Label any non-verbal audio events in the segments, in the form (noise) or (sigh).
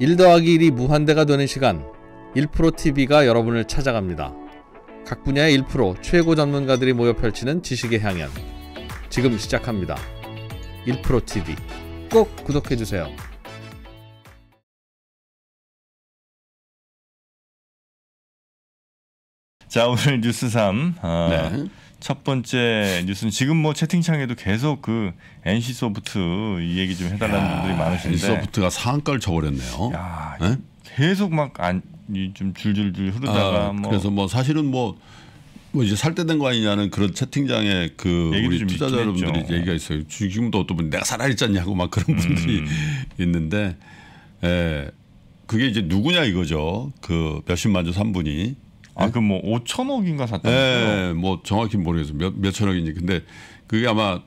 1 더하기 1이 무한대가 되는 시간 1프로TV가 여러분을 찾아갑니다. 각 분야의 1 최고 전문가들이 모여 펼치는 지식의 향연 지금 시작합니다. 1프로TV 꼭 구독해주세요. 자 오늘 뉴스 3 어, 네. 첫 번째 뉴스는 지금 뭐 채팅창에도 계속 그 NC 소프트 이 얘기 좀 해달라는 야, 분들이 많으신데 NC 소프트가 상한가를 쳐버렸네요. 야, 네? 계속 막안좀 줄줄줄 흐르다가 아, 뭐 그래서 뭐 사실은 뭐, 뭐 이제 살 때 된 거 아니냐는 그런 채팅장에 그 우리 투자자 여러분들이 했죠. 얘기가 있어요. 지금도 어떤 분 내가 살아 있잖냐고 막 그런 음, 분들이 음. 음. (laughs) 있는데, 에 예. 그게 이제 누구냐 이거죠. 그 몇십만 주 3분이 아, 그뭐 5천억인가 샀다. 네, 뭐, 네 뭐 정확히 모르겠어요. 몇, 몇천억인지. 근데 그게 아마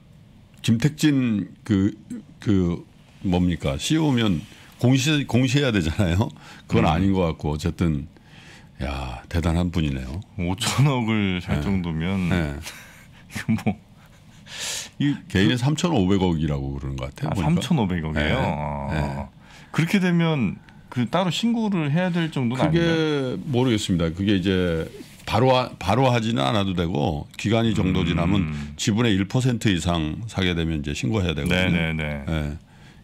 김택진 그, 그 뭡니까. CEO면 공시, 공시해야 되잖아요. 그건 음. 아닌 것 같고 어쨌든 야 대단한 분이네요. 5천억을 살 네. 정도면 네. (laughs) 이거 뭐 이, 개인의 그, 3,500억이라고 그러는 것 같아요. 아, 3,500억이에요. 네. 아. 네. 그렇게 되면 그 따로 신고를 해야 될 정도는 그게 아닌가 모르겠습니다. 그게 이제 바로 바로 하지는 않아도 되고 기간이 정도 음. 지나면 음. 지분의 1% 이상 사게 되면 이제 신고해야 되거든요. 네네네. 네.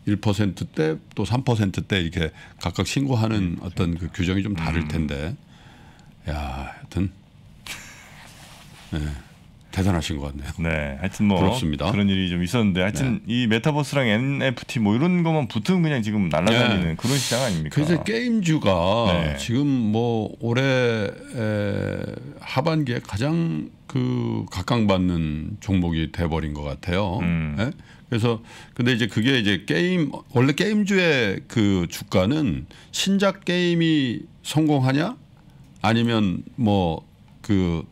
1%대 예. 또 3%대 이렇게 각각 신고하는 음. 어떤 그 규정이 좀 다를 음. 텐데. 음. 야, 하여튼. 네. 대단하신 것 같네요. 네, 하여튼 뭐 부럽습니다. 그런 일이 좀 있었는데 하여튼 네. 이 메타버스랑 NFT 뭐 이런 것만 붙으면 그냥 지금 날아다니는 네. 그런 시장 아닙니까? 그래서 게임주가 네. 지금 뭐 올해 하반기에 가장 그 각광받는 종목이 돼버린 것 같아요. 음. 네? 그래서 근데 이제 그게 이제 게임 원래 게임주의 그 주가는 신작 게임이 성공하냐 아니면 뭐그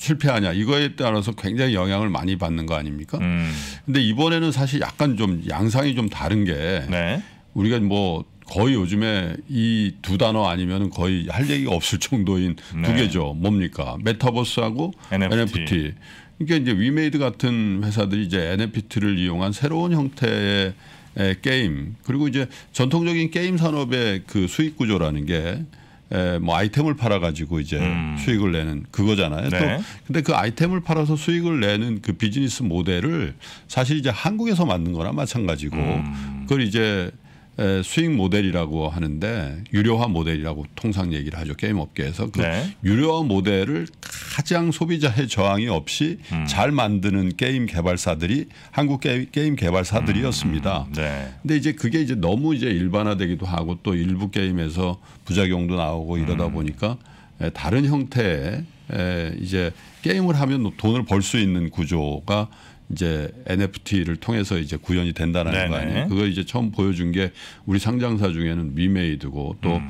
실패하냐 이거에 따라서 굉장히 영향을 많이 받는 거 아닙니까? 음. 근데 이번에는 사실 약간 좀 양상이 좀 다른 게 네. 우리가 뭐 거의 요즘에 이 두 단어 아니면 거의 할 얘기가 없을 정도인 네. 두 개죠. 뭡니까? 메타버스하고 NFT. NFT. 그러니까 이제 위메이드 같은 회사들이 이제 NFT를 이용한 새로운 형태의 게임 그리고 이제 전통적인 게임 산업의 그 수익 구조라는 게 에, 뭐 아이템을 팔아 가지고 이제 음. 수익을 내는 그거잖아요. 네. 또 근데 그 아이템을 팔아서 수익을 내는 그 비즈니스 모델을 사실 이제 한국에서 만든 거나 마찬가지고 음. 그걸 이제 수익 모델이라고 하는데 유료화 모델이라고 통상 얘기를 하죠 게임 업계에서 그 네. 유료화 모델을 가장 소비자의 저항이 없이 음. 잘 만드는 게임 개발사들이 한국 게, 임 개발사들이었습니다. 음. 네. 근데 이제 그게 이제 너무 이제 일반화되기도 하고 또 일부 게임에서 부작용도 나오고 이러다 음. 보니까 다른 형태의 이제 게임을 하면 돈을 벌 수 있는 구조가 이제 NFT를 통해서 이제 구현이 된다는 라거 아니에요. 그걸 이제 처음 보여준 게 우리 상장사 중에는 위메이드고 또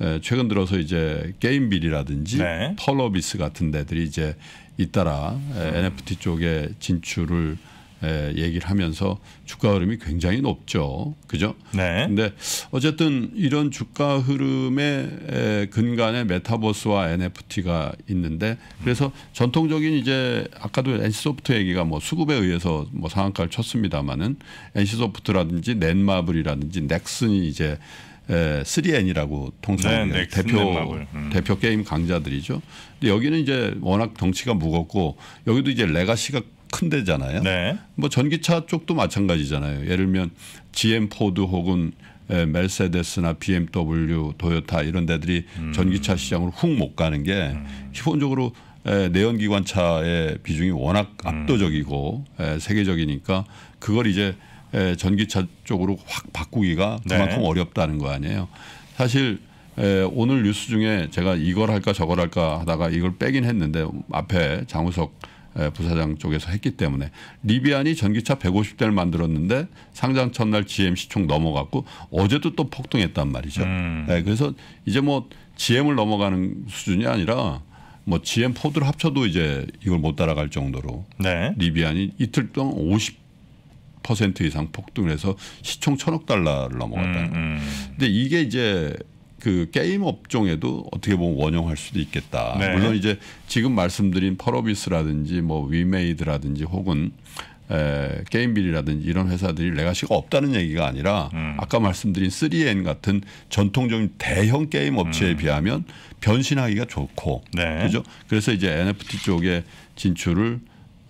음. 최근 들어서 이제 게임빌이라든지 네. 펄어비스 같은 데들이 이제 잇따라 음. NFT 쪽에 진출을 예, 얘기를 하면서 주가 흐름이 굉장히 높죠. 그죠? 네. 근데 어쨌든 이런 주가 흐름의 근간에 메타버스와 NFT가 있는데 그래서 전통적인 이제 아까도 NC소프트 얘기가 뭐 수급에 의해서 뭐 상한가를 쳤습니다마는 NC소프트라든지 넷마블이라든지 넥슨이 이제 에, 3N이라고 통칭 네, 대표 음. 대표 게임 강자들이죠. 근데 여기는 이제 워낙 덩치가 무겁고 여기도 이제 레가시가 큰 데잖아요. 네. 뭐 전기차 쪽도 마찬가지잖아요. 예를 들면 GM 포드 혹은 멜세데스나 BMW, 도요타 이런 데들이 음. 전기차 시장으로 훅 못 가는 게 음. 기본적으로 내연기관차의 비중이 워낙 음. 압도적이고 음. 세계적이니까 그걸 이제 전기차 쪽으로 확 바꾸기가 네. 그만큼 네. 어렵다는 거 아니에요. 사실 오늘 뉴스 중에 제가 이걸 할까 저걸 할까 하다가 이걸 빼긴 했는데 앞에 장우석 예, 부사장 쪽에서 했기 때문에 리비안이 전기차 150대를 만들었는데 상장 첫날 GM 시총 넘어갔고 어제도 또 폭등했단 말이죠. 음. 예, 그래서 이제 뭐 GM을 넘어가는 수준이 아니라 뭐 GM 포드를 합쳐도 이제 이걸 못 따라갈 정도로 네. 리비안이 이틀 동안 50 퍼센트 이상 폭등해서 시총 천억 달러를 넘어갔다 음, 음. 근데 이게 이제 그 게임 업종에도 어떻게 보면 원용할 수도 있겠다. 네. 물론 이제 지금 말씀드린 펄어비스라든지 뭐 위메이드라든지 혹은 에, 게임빌이라든지 이런 회사들이 레가시가 없다는 얘기가 아니라 음. 아까 말씀드린 3N 같은 전통적인 대형 게임 업체에 음. 비하면 변신하기가 좋고 네. 그죠? 그래서 이제 NFT 쪽에 진출을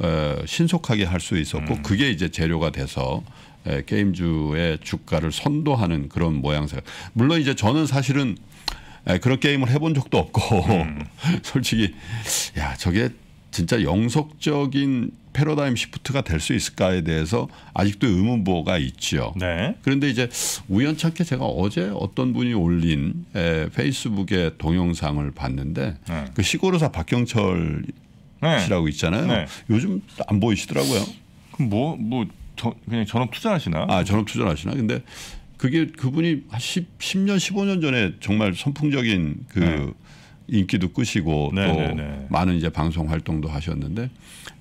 에, 어, 신속하게 할 수 있었고 음. 그게 이제 재료가 돼서 예, 게임주의 주가를 선도하는 그런 모양새가 물론 이제 저는 사실은 예, 그런 게임을 해본 적도 없고 음. (laughs) 솔직히 야 저게 진짜 영속적인 패러다임 시프트가 될 수 있을까에 대해서 아직도 의문부호가 있죠 네. 그런데 이제 우연찮게 제가 어제 어떤 분이 올린 에, 예, 페이스북의 동영상을 봤는데 네. 그 시골의사 박경철 네. 씨라고 있잖아요. 네. 요즘 안 보이시더라고요. 그 뭐, 뭐 저, 그냥 전업 투자하시나? 아 전업 투자하시나? 근데 그게 그분이 한 10, 10년 15년 전에 정말 선풍적인 그 네. 인기도 끄시고 네, 또 네, 네, 많은 이제 방송 활동도 하셨는데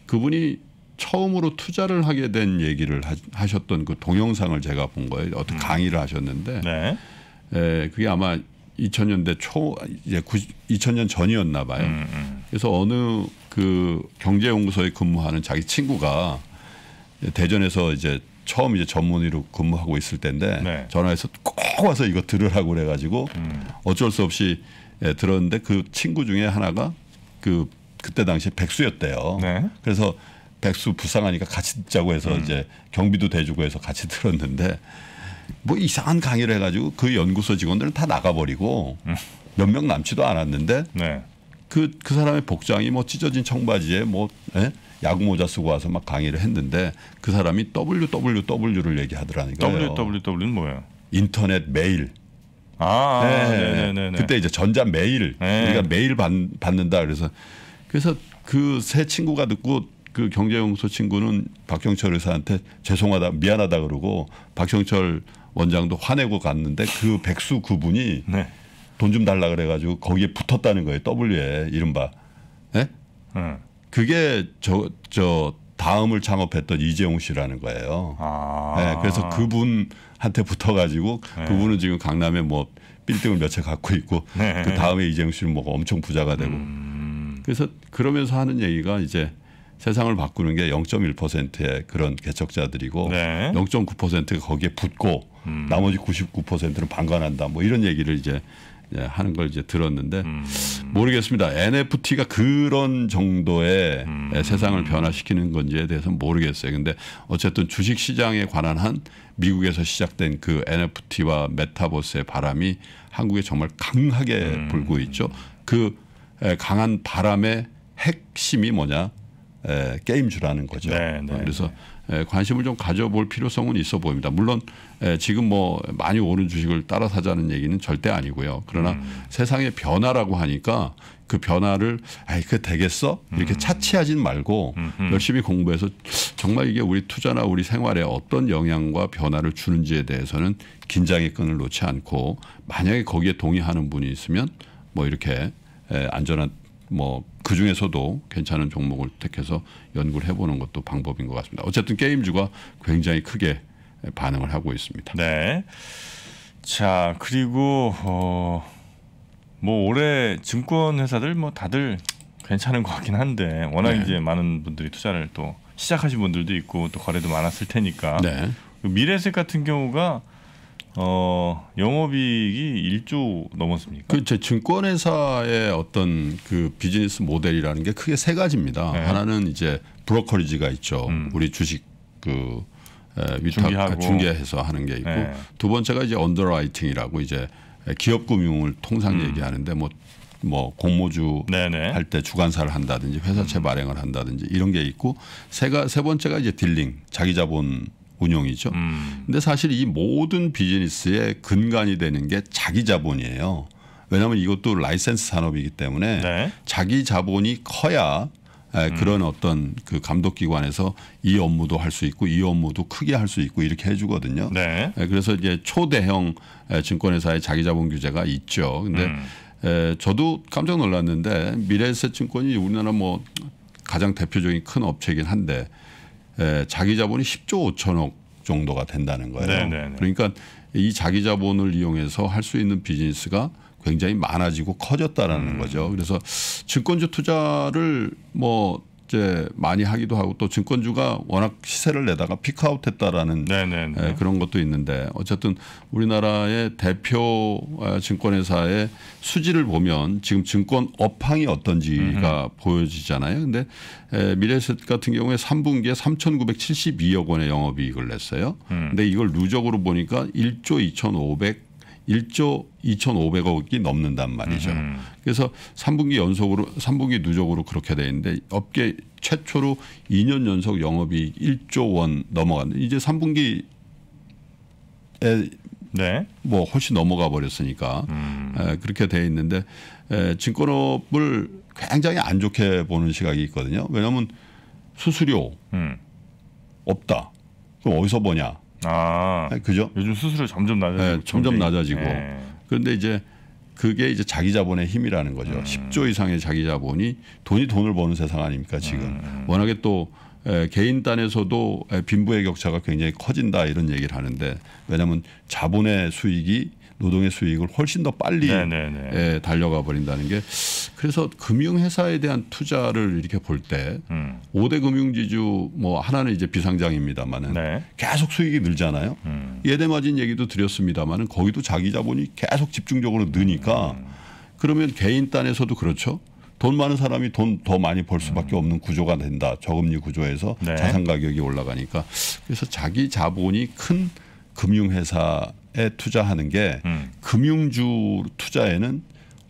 그분이 처음으로 투자를 하게 된 얘기를 하, 셨던그 동영상을 제가 본 거예요. 어떤 음. 강의를 하셨는데 네. 에, 그게 아마 2000년대 초 이제 90, 2000년 전이었나 봐요. 음, 음. 그래서 어느 그 경제연구소에 근무하는 자기 친구가 대전에서 이제 처음 이제 전문의로 근무하고 있을 때인데 네. 전화해서 꼭 와서 이거 들으라고 그래가지고 음. 어쩔 수 없이 예, 들었는데 그 친구 중에 하나가 그 그때 당시 백수였대요. 네. 그래서 백수 부상하니까 같이 듣자고 해서 음. 이제 경비도 대주고 해서 같이 (laughs) 들었는데 뭐 이상한 강의를 해가지고 그 연구소 직원들은 다 나가버리고 음. 몇명 남지도 않았는데 네. 그, 그 사람의 복장이 뭐 찢어진 청바지에 뭐, 예? 야구 모자 쓰고 와서 막 강의를 했는데 그 사람이 WWW를 얘기하더라는 거예요. WWW는 뭐예요? 인터넷 메일. 아, 네, 네, 네, 그때 이제 전자 메일 네. 우리가 메일 받, 받는다 그래서 그래서 그세 친구가 듣고 그 경제연구소 친구는 박경철 의사한테 죄송하다 미안하다 그러고 박경철 원장도 화내고 갔는데 그 백수 그분이 네. 돈좀 달라 그래가지고 거기에 붙었다는 거예요 W에 이른바 네? 음. 그게 저, 저 다음을 창업했던 이재용 씨라는 거예요. 아. 네, 그래서 그분한테 붙어가지고 네. 그분은 지금 강남에 뭐 빌딩을 몇 채 갖고 있고 네. 그 다음에 이재용 씨는 뭐 엄청 부자가 되고 음. 그래서 그러면서 하는 얘기가 이제 세상을 바꾸는 게 0.1%의 그런 개척자들이고 네. 0.9%가 거기에 붙고 음. 나머지 99%는 방관한다 뭐 이런 얘기를 이제 예, 하는 걸 이제 들었는데 음. 모르겠습니다. NFT가 그런 정도의 음. 예, 세상을 변화시키는 건지에 대해서는 모르겠어요. 근데 어쨌든 주식 시장에 관한 한 미국에서 시작된 그 NFT와 메타버스의 바람이 한국에 정말 강하게 음. 불고 있죠. 그 예, 강한 바람의 핵심이 뭐냐? 에, 게임주라는 거죠. 네, 네, 그래서 네. 관심을 좀 가져볼 필요성은 있어 보입니다. 물론 지금 뭐 많이 오른 주식을 따라 사자는 얘기는 절대 아니고요. 그러나 음. 세상의 변화라고 하니까 그 변화를 아이 그 되겠어 이렇게 음. 차치하진 말고 음흠. 열심히 공부해서 정말 이게 우리 투자나 우리 생활에 어떤 영향과 변화를 주는지에 대해서는 긴장의 끈을 놓지 않고 만약에 거기에 동의하는 분이 있으면 뭐 이렇게 안전한 뭐그 중에서도 괜찮은 종목을 택해서 연구를 해보는 것도 방법인 것 같습니다. 어쨌든 게임주가 굉장히 크게 반응을 하고 있습니다. 네. 자 그리고 어, 뭐 올해 증권 회사들 뭐 다들 괜찮은 것 같긴 한데 워낙 네. 이제 많은 분들이 투자를 또 시작하신 분들도 있고 또 거래도 많았을 테니까 네. 미래색 같은 경우가 어, 영업이익이 1조 넘었습니까? 그제 증권회사의 어떤 그 비즈니스 모델이라는 게 크게 세 가지입니다. 네. 하나는 이제 브로커리지가 있죠. 음. 우리 주식 그 에, 위탁 아, 중개해서 하는 게 있고 네. 두 번째가 이제 언더라이팅이라고 이제 기업 금융을 통상 음. 얘기하는데 뭐뭐 뭐 공모주 할 때 주관사를 한다든지 회사채 음. 발행을 한다든지 이런 게 있고 세가 세 번째가 이제 딜링 자기 자본 운용이죠. 음. 근데 사실 이 모든 비즈니스의 근간이 되는 게 자기 자본이에요. 왜냐하면 이것도 라이센스 산업이기 때문에 네. 자기 자본이 커야 에, 음. 그런 음. 어떤 그 감독기관에서 이 업무도 할 수 있고 이 업무도 크게 할 수 있고 이렇게 해주거든요. 네. 그래서 이제 초대형 에, 증권회사의 자기자본 규제가 있죠. 근데 음. 에, 저도 깜짝 놀랐는데 미래에셋증권이 우리나라 뭐 가장 대표적인 큰 업체이긴 한데 에, 예, 자기 자본이 10조 5천억 정도가 된다는 거예요. 네네네. 네, 네. 그러니까 이 자기 자본을 이용해서 할 수 있는 비즈니스가 굉장히 많아지고 커졌다라는 음. 거죠. 그래서 증권주 투자를 뭐 이제 많이 하기도 하고 또 증권주가 워낙 시세를 내다가 피크아웃했다라는 네, 네, 네. 예, 그런 것도 있는데 어쨌든 우리나라의 대표 아, 증권회사의 수지를 보면 지금 증권 업황이 어떤지가 음흠. 보여지잖아요. 근데 미래셋 같은 경우에 3분기에 3,972억 원의 영업이익을 냈어요. 음. 근데 이걸 누적으로 보니까 1조 2,500 1조 2,500억이 넘는단 말이죠. 음. 그래서 3분기 연속으로 3분기 누적으로 그렇게 돼 있는데 업계 최초로 2년 연속 영업이익 1조 원 넘어갔는데 이제 3분기에 네. 뭐 훨씬 넘어가 버렸으니까 음. 에, 그렇게 돼 있는데 에, 증권업을 굉장히 안 좋게 보는 시각이 있거든요. 왜냐하면 수수료 음. 없다. 그럼 어디서 보냐? 아. 아, 그죠? 요즘 수수료 점점 낮아지고 네, 점점 낮아지고 예. 그런데 이제 그게 이제 자기 자본의 힘이라는 거죠. 음. 10조 이상의 자기 자본이 돈이 돈을 버는 세상 아닙니까 지금 음. 워낙에 또 에, 예, 개인 단에서도 에, 예, 빈부의 격차가 굉장히 커진다 이런 얘기를 하는데 왜냐하면 자본의 수익이 노동의 수익을 훨씬 더 빨리 네, 네, 네. 예, 달려가 버린다는 게 그래서 금융회사에 대한 투자를 이렇게 볼때 음. 5대 금융지주 뭐 하나는 이제 비상장입니다만은 네. 계속 수익이 늘잖아요. 음. 예대마진 얘기도 드렸습니다만은 거기도 자기 자본이 계속 집중적으로 느니까 음. 그러면 개인 단에서도 그렇죠. 돈 많은 사람이 돈 더 많이 벌 수밖에 음. 없는 구조가 된다. 저금리 구조에서 네. 자산 가격이 올라가니까 그래서 자기 자본이 큰 금융회사 에 투자하는 게 음. 금융주 투자에는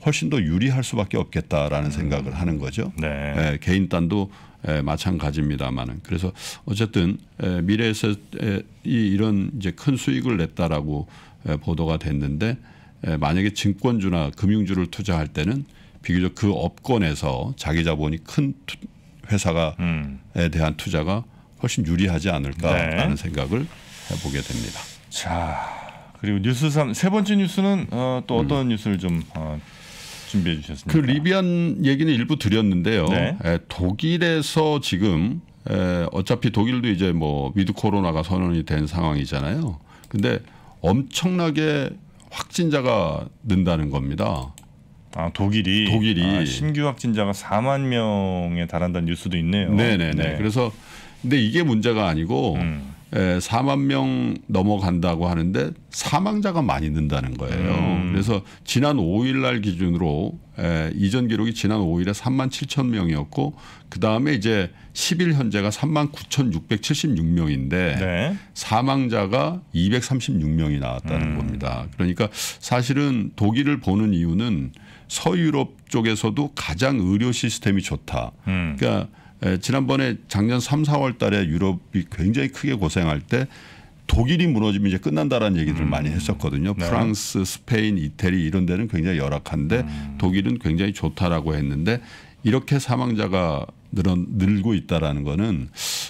훨씬 더 유리할 수밖에 없겠다라는 음. 생각을 하는 거죠. 네. 예, 개인 단도 에, 마찬가지입니다만은 그래서 어쨌든 에, 미래에서 에, 이 이런 이제 큰 수익을 냈다라고 에, 보도가 됐는데 에, 만약에 증권주나 금융주를 투자할 때는 비교적 그 업권에서 자기 자본이 큰 투, 회사가에 음. 대한 투자가 훨씬 유리하지 않을까라는 네. 생각을 해보게 됩니다. 자. 그리고 뉴스 3, 세 번째 뉴스는 어, 또 어떤 음. 뉴스를 좀 어, 준비해 주셨습니까? 그 리비안 얘기는 일부 드렸는데요. 네. 에, 독일에서 지금 에, 어차피 독일도 이제 뭐 위드 코로나가 선언이 된 상황이잖아요. 근데 엄청나게 확진자가 는다는 겁니다. 아 독일이 독일이 아, 신규 확진자가 4만 명에 달한다는 뉴스도 있네요. 네네네. 네. 그래서 근데 이게 문제가 아니고 음. 에, 예, 4만 명 넘어간다고 하는데 사망자가 많이 는다는 거예요. 음. 그래서 지난 5일 날 기준으로 에, 예, 이전 기록이 지난 5일에 3만 7천 명이었고 그 다음에 이제 10일 현재가 3만 9,676명인데 네. 사망자가 236명이 나왔다는 음. 겁니다. 그러니까 사실은 독일을 보는 이유는 서유럽 쪽에서도 가장 의료 시스템이 좋다. 음. 그러니까 지난번에 작년 3, 4월 달에 유럽이 굉장히 크게 고생할 때 독일이 무너지면 이제 끝난다라는 얘기를 음. 많이 했었거든요. 네. 프랑스, 스페인, 이태리 이런 데는 굉장히 열악한데 음. 독일은 굉장히 좋다라고 했는데 이렇게 사망자가 늘어, 늘고 있다라는 거는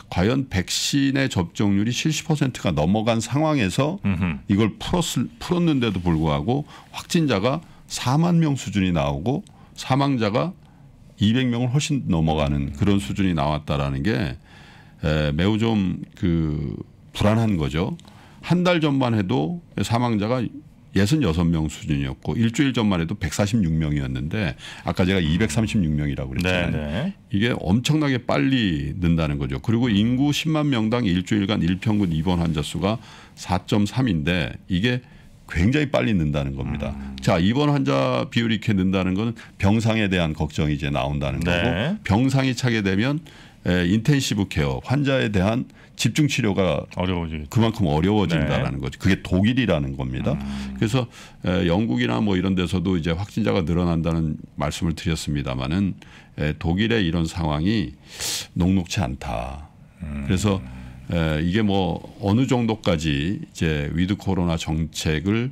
과연 백신의 접종률이 70%가 넘어간 상황에서 음흠. 이걸 풀었을, 풀었는데도 불구하고 확진자가 4만 명 수준이 나오고 사망자가 200명을 훨씬 넘어가는 그런 수준이 나왔다라는 게 에, 매우 좀 그 불안한 거죠. 한 달 전만 해도 사망자가 66명 수준이었고 일주일 전만 해도 146명이었는데 아까 제가 236명이라고 그랬잖아요. 네네. 네. 이게 엄청나게 빨리 는다는 거죠. 그리고 인구 10만 명당 일주일간 일평균 입원 환자 수가 4.3인데 이게 굉장히 빨리 는다는 겁니다. 음. 자 입원 환자 비율이 이렇게 는다는 것은 병상에 대한 걱정이 이제 나온다는 네. 거고 병상이 차게 되면 에, 인텐시브 케어 환자에 대한 집중 치료가 어려워지 그만큼 어려워진다라는 네. 거죠. 그게 독일이라는 겁니다. 음. 그래서 에, 영국이나 뭐 이런 데서도 이제 확진자가 늘어난다는 말씀을 드렸습니다마는 독일의 이런 상황이 녹록치 않다. 음. 그래서 에, 예, 이게 뭐 어느 정도까지 이제 위드 코로나 정책을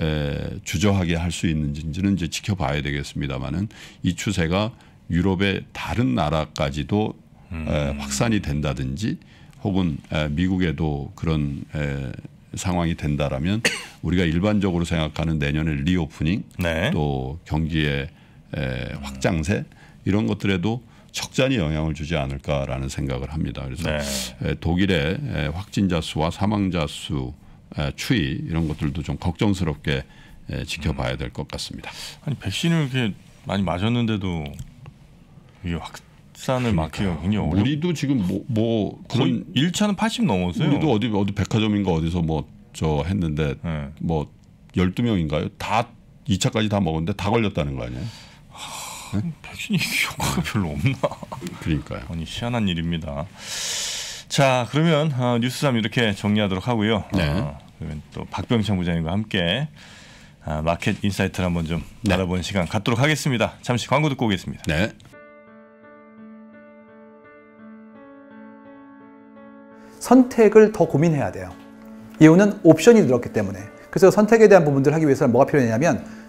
에, 예, 주저하게 할 수 있는지는 이제 지켜봐야 되겠습니다만은 이 추세가 유럽의 다른 나라까지도 예, 음. 에, 확산이 된다든지 혹은 에, 미국에도 그런 에, 상황이 된다라면 우리가 일반적으로 생각하는 내년의 리오프닝 네. 또 경기의 에, 확장세 이런 것들에도 적잖이 영향을 주지 않을까라는 생각을 합니다. 그래서 네. 독일의 확진자 수와 사망자 수 추이 이런 것들도 좀 걱정스럽게 지켜봐야 될 것 같습니다. 아니 백신을 이렇게 많이 맞았는데도 이게 확산을 막혀요 그냥 어려. 우리도 지금 뭐, 뭐 그런 일차는 80 넘었어요. 우리도 어디 어디 백화점인가 어디서 뭐 저 했는데 네. 뭐 12명인가요? 다 2차까지 다 먹었는데 다 걸렸다는 거 아니에요? 네? 백신이 효과가 별로 없나? 그러니까요. 아니 희한한 일입니다. 자 그러면 어, 뉴스 3 이렇게 정리하도록 하고요. 네. 어, 그러면 또 박병창 부장님과 함께 아, 마켓 인사이트를 한번 좀 네. 알아보는 시간 갖도록 하겠습니다. 잠시 광고 듣고 오겠습니다. 네. 선택을 더 고민해야 돼요. 이유는 옵션이 늘었기 때문에. 그래서 선택에 대한 부분들을 하기 위해서 뭐가 필요하냐면